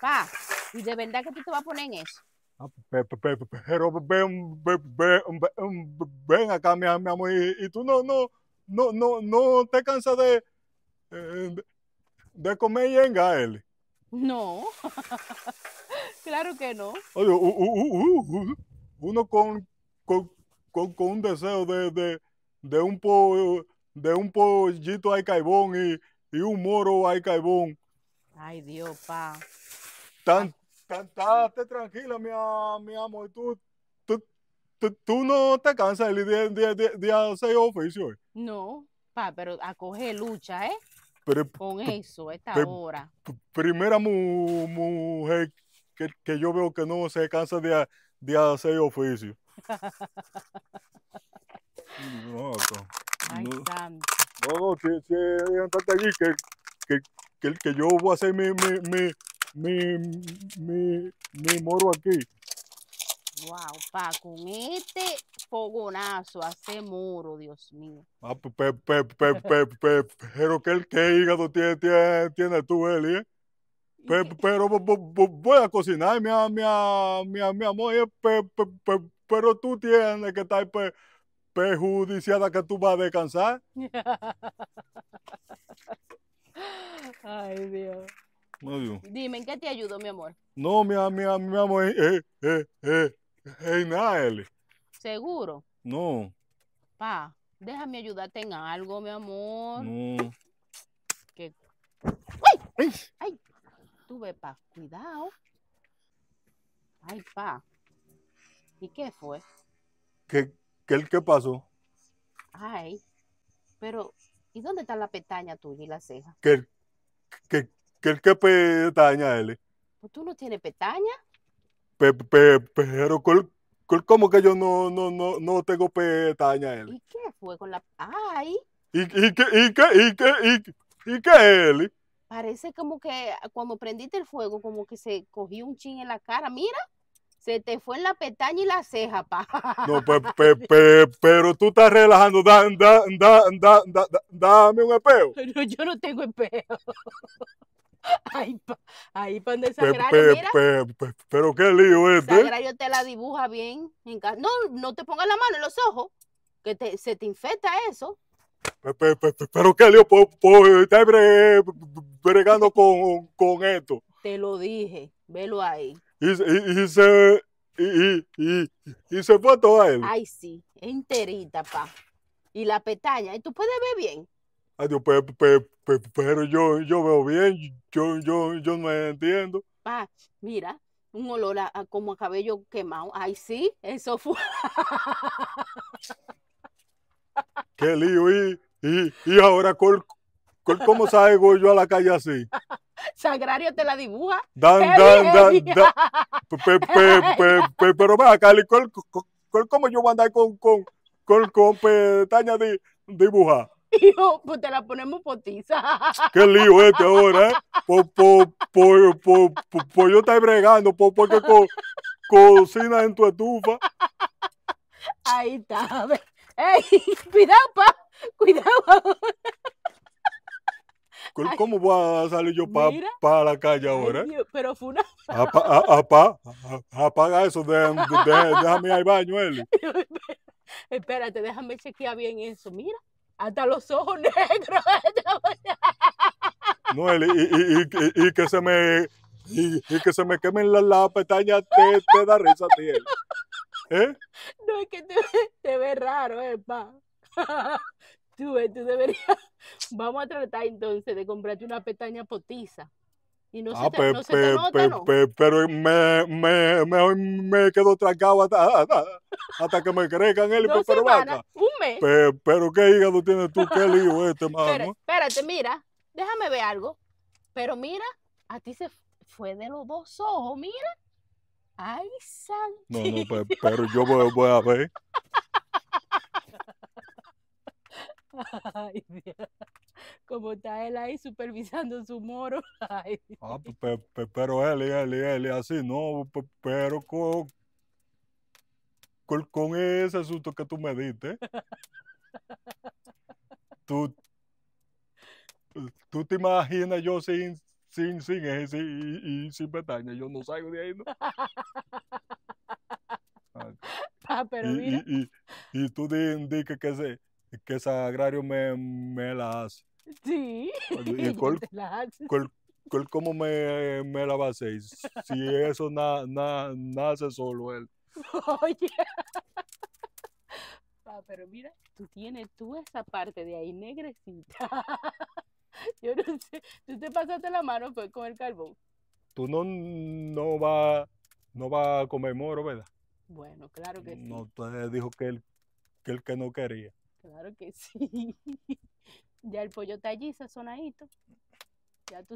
Pa, y de verdad que tú te vas a poner en eso. Pero ven, acá, mi, amor, y, tú no, no, no, no, no te cansas de, eh, de comer y él. No, claro que no. uno con, con, un deseo de, de, un po, de un pollito al caibón y, un moro al caibón. Ay, Dios, pa tan, ah. tan, tranquila, mi, amor, tú, tú, tú, no te cansas de, día hacer oficio. No, pa, pero acoge lucha, ¿eh? Con eso, esta hora. Primera mu, mujer que, que, yo veo que no se cansa de, de hacer oficio. no, no. Ay, no. No, no, si, si, que, que, que, que yo voy a hacer mi mi, mi, moro aquí. Wow, Paco, con este fogonazo hace moro, Dios mío. Ah, pero que el que hígado tiene, tiene, tiene tú, Eli, eh. Pero, voy a cocinar, mi, mi, mi, mi amor, eh, pero tú tienes que estar perjudiciada que tú vas a descansar. No, mi, mi, mi amor, es eh, eh, eh, Einael. Eh, ¿Seguro? No. Pa, déjame ayudarte en algo, mi amor. No. Que... ¡Ay! ¡Ay! Tuve, pa, cuidado. Ay, pa. ¿Y qué fue? ¿Qué, qué, qué pasó? Ay, pero ¿y dónde está la pestaña tuya y la ceja? ¿Qué, qué, qué, qué pestaña, él? Pues, ¿tú no tienes petaña. Pe, pero, ¿cómo que yo no, no, no, no tengo petaña él? ¿Y qué fue con la... ay? ¿Y, qué, y qué, y qué, y, qué, Parece como que cuando prendiste el fuego, como que se cogió un chin en la cara, mira. Se te fue en la petaña y la ceja, pa. No, pero tú estás relajando. Da, da, da, dame un espejo. Pero yo no tengo espejo. Ay, pa, ahí pan de sagrario, pero qué lío este. Sagrario ¿eh? te la dibuja bien. En No, no te pongas la mano en los ojos, que te, se te infecta eso. Pero qué lío, po, está bregando con, con, esto. Te lo dije, velo ahí. Y, y, y se... Y, y, se fue todo a él. Ay, sí, enterita, pa. Y la pestaña. Y tú puedes ver bien pero yo, yo veo bien, yo, yo, yo no entiendo. Pa, mira, un olor a, como a cabello quemado. Ay, sí, eso fue. Qué lío, y, ahora, col, ¿cómo salgo yo a la calle así? Sagrario te la dibuja. Dan, dan, dan, dan. pero vea Cali, ¿cómo yo voy a andar con, con, con, con de pues te la ponemos potiza. Qué lío este ahora, ¿eh? Po, po, está bregando, porque que cocina en tu estufa. Ahí está. ¡Ey! ¡Cuidado, pa! ¡Cuidado! ¿Cómo voy a salir yo para pa la calle ahora? Eh? pero fue una. Apa, apaga eso, de, déjame ir al baño, Eli. Espérate, déjame chequear bien eso. Mira, hasta los ojos negros. Noel, y, y, y, y que se me y, que se me quemen las pestañas te, da risa a ¿eh? ¿Eh? No, es que te, ve raro, eh, pa. Tú, tú deberías. Vamos a tratar entonces de comprarte una pestaña potiza. Y no se ah, te, no pero me, me, me, me quedo trancado hasta, que me crezcan él. pero un mes. pero qué hígado tienes tú, qué lío este, mano. espérate, mira, déjame ver algo. Pero mira, a ti se fue de los dos ojos, mira. Ay, santo. No, no, pero, yo voy, voy, a ver. Ay, Dios está él ahí supervisando su moro. Ah, pero él, él, él, así, no, pero con, con, ese susto que tú me diste, tú, tú te imaginas yo sin, sin, sin eh, y, sin petaña yo no salgo de ahí, ¿no? Ah, pero y, Y, tú dices que, que, ese, que agrario me, me la hace. Sí. cuál cómo me, me la hacer? Si eso nace solo él. Oye. Ah, pero mira, tú tienes tú esa parte de ahí negrecita. Yo no sé, tú te pasaste la mano con el carbón. Tú no, no vas no va a comer moro, ¿verdad? Bueno, claro que sí. No te dijo que él, que, él que no quería. Claro que sí. Ya el pollo está allí sazonadito. Ya